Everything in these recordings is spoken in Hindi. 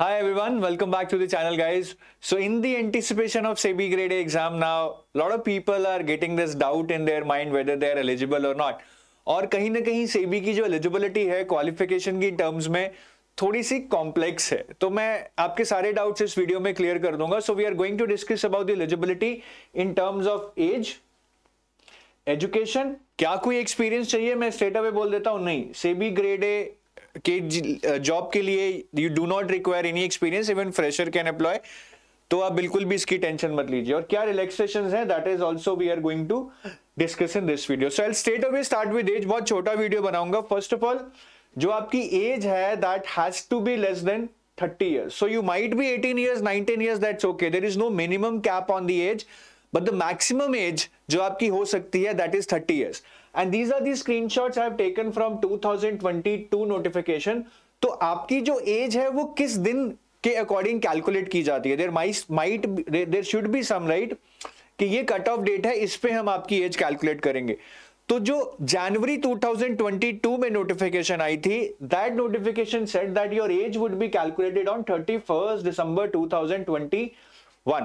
Hi everyone, welcome back to the channel guys. So in the anticipation of SEBI grade A exam now, a lot of people are getting this doubt in their mind whether they are eligible or not. और कहीं ना कहीं सेबी की जो एलिजिबिलिटी है क्वालिफिकेशन की टर्म्स में थोड़ी सी कॉम्प्लेक्स है तो मैं आपके सारे डाउट्स इस वीडियो में क्लियर कर दूंगा so we are going to discuss about the eligibility in terms of age education क्या कोई एक्सपीरियंस चाहिए मैं स्ट्रेट अवे बोल देता हूँ नहीं सेबी ग्रेड ए के जॉब के लिए you do not require any experience even fresher can apply तो आप बिल्कुल भी इसकी टेंशन मत लीजिए और क्या रिलैक्सेशन है that is also we are going to discuss in this video so I state of start with age बहुत छोटा वीडियो बनाऊंगा फर्स्ट ऑफ ऑल जो आपकी एज है that has to be less than 30 years so you might be 18 years 19 years that's okay there is no minimum cap on the age but the maximum age जो आपकी हो सकती है that is 30 years and these are the screenshot I taken from two thousand twenty two notification तो आपकी जो एज है वो किस दिन के अकॉर्डिंग कैलकुलेट की जाती है there might there should be some right कि ये कट ऑफ डेट है इस पे हम आपकी एज कैलकुलेट करेंगे तो जो जनवरी 2022 में नोटिफिकेशन आई थी that notification set that your age would be calculated on 31 December 2021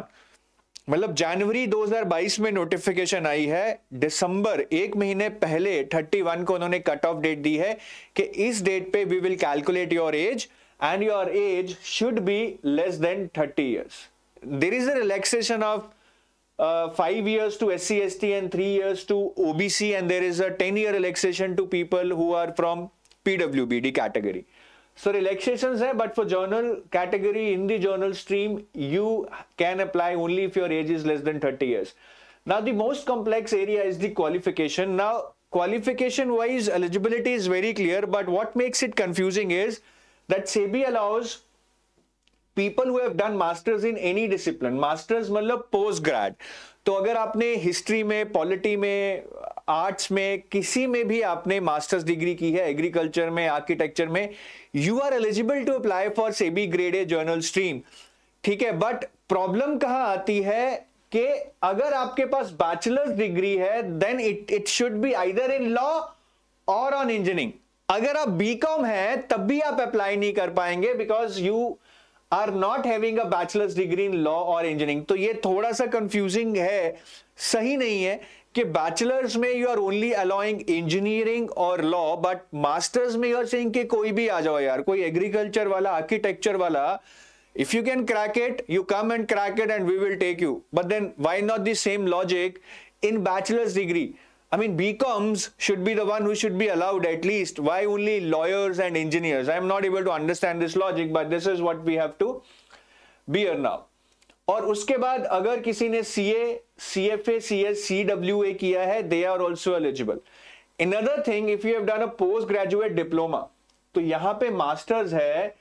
मतलब जनवरी 2022 में नोटिफिकेशन आई है दिसंबर एक महीने पहले 31 को उन्होंने कट ऑफ डेट दी है कि इस डेट पे we will calculate your age and your age should be less than 30 years there is a relaxation of C S T and three and two OBC and there is a ten year 10 to people who are from PW B D category So relaxations are, but for journal category in the journal stream, you can apply only if your age is less than 30 years. Now the most complex area is the qualification. Now qualification wise eligibility is very clear, but what makes it confusing is that SEBI allows people who have done masters in any discipline. Masters means post grad. So if you have में पॉलिटी आर्ट्स में किसी में भी आपने मास्टर्स डिग्री की है एग्रीकल्चर में आर्किटेक्चर में you are eligible to apply for SEBI grade A general stream ठीक है बट प्रॉब्लम कहाँ आती है कि अगर आपके पास बैचलर्स डिग्री है then it it should be either in law और ऑन इंजीनियरिंग अगर आप बीकॉम है तब भी आप अप्लाई नहीं कर पाएंगे because you are not having a bachelors degree in law और इंजीनियरिंग तो ये थोड़ा सा कंफ्यूजिंग है सही नहीं है कि बैचलर्स में you you are only allowing engineering or law, but masters, are saying कि कोई भी आ जाओ यार कोई एग्रीकल्चर वाला if you can crack it you come and crack it and we will take you but then why not the same logic in bachelor's degree i mean bcoms should be the one who should be allowed at least why only lawyers and engineers i am not able to understand this logic but this is what we have to bear now और उसके बाद अगर किसी ने C A C F A C S C W A किया है they are also eligible in other thing if you have done a post graduate diploma तो यहां पे मास्टर्स है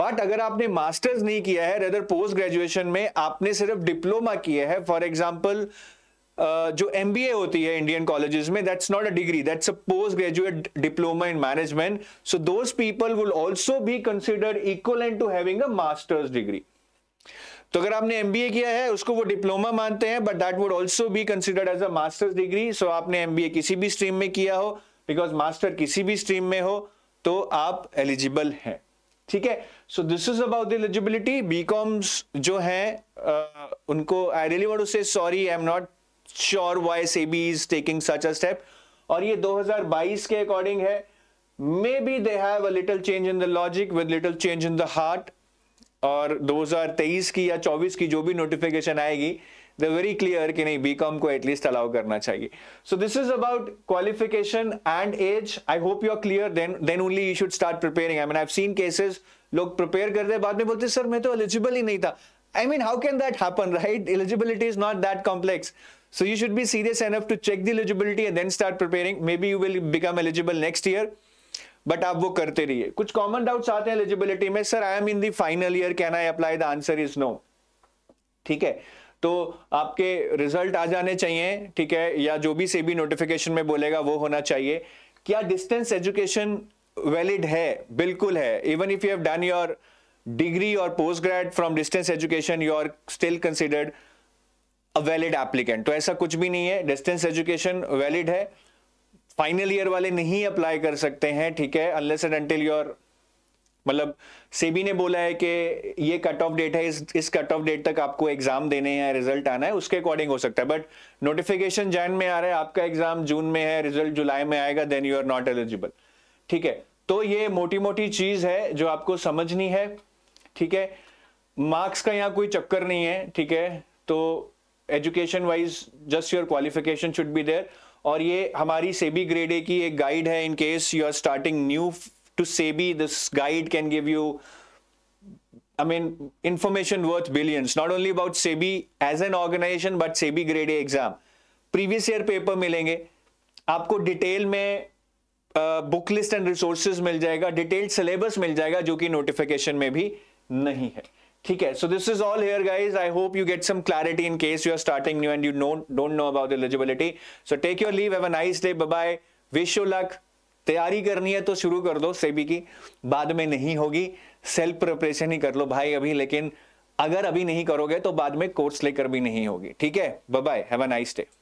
बट अगर आपने मास्टर्स नहीं किया है रेदर पोस्ट ग्रेजुएशन में आपने सिर्फ डिप्लोमा किया है फॉर एग्जाम्पल जो एम होती है इंडियन कॉलेजेस में that's not a degree that's a post graduate diploma in management so those people will also be considered equal and to having a masters degree तो अगर आपने एम किया है उसको वो डिप्लोमा मानते हैं but that would also be considered as a masters degree so आपने एम किसी भी स्ट्रीम में किया हो बिकॉज मास्टर किसी भी स्ट्रीम में हो तो आप एलिजिबल हैं ठीक है so this is about the eligibility B जो है uh, उनको I really want say sorry I am not sure why SEBI is taking such a step और ये 2022 के अकॉर्डिंग है maybe they have a little change in the logic with little change in the heart और 2023 की या 24 की जो भी नोटिफिकेशन आएगी द वेरी क्लियर कि नहीं बीकॉम को एटलीस्ट अलाउ करना चाहिए so this is about qualification and age I hope you are clear then then only you should start preparing I mean I seen cases लोग प्रिपेयर करते हैं बाद में बोलते सर मैं तो एलिजिबल ही नहीं था I mean how can that happen right eligibility is not that complex so you should be serious enough to check the eligibility and then start preparing maybe you will become eligible next year but आप वो करते रहिए कुछ कॉमन डाउट्स आते हैं एलिजिबिलिटी में sir I am in the final year can I apply the answer is no ठीक है तो आपके रिजल्ट आ जाने चाहिए ठीक है या जो भी सेबी नोटिफिकेशन में बोलेगा वो होना चाहिए क्या डिस्टेंस एजुकेशन वैलिड है बिल्कुल है even if you have done your degree और post grade from distance education you are still considered a valid applicant तो ऐसा कुछ भी नहीं है डिस्टेंस एजुकेशन वैलिड है फाइनल ईयर वाले नहीं अप्लाई कर सकते हैं ठीक है अनलेस एंड अनटिल योर मतलब सेबी ने बोला है कि ये कट ऑफ डेट है इस इस कट ऑफ डेट तक आपको एग्जाम देने हैं रिजल्ट आना है उसके अकॉर्डिंग हो सकता है बट नोटिफिकेशन जैन में आ रहा है आपका एग्जाम जून में है रिजल्ट जुलाई में आएगा then you are not eligible ठीक है तो ये मोटी मोटी चीज है जो आपको समझनी है ठीक है मार्क्स का यहाँ कोई चक्कर नहीं है ठीक है तो education wise just your qualification should be there और ये हमारी सेबी ग्रेड ए की एक गाइड है in case you are starting new to SEBI this guide can give you I mean information worth billions not only about SEBI as an organisation but SEBI grade A exam previous year paper मिलेंगे आपको डिटेल में बुक लिस्ट एंड रिसोर्सेज मिल जाएगा डिटेल्ड सिलेबस मिल जाएगा जो कि नोटिफिकेशन में भी नहीं है ठीक है so this is all here guys I hope you get some clarity in case you are starting new and you know don't know about eligibility so take your leave have a nice day bye wish you luck तैयारी करनी है तो शुरू कर दो सेबी की बाद में नहीं होगी सेल्फ प्रिपरेशन ही कर लो भाई अभी लेकिन अगर अभी नहीं करोगे तो बाद में कोर्स लेकर भी नहीं होगी ठीक है bye have a nice day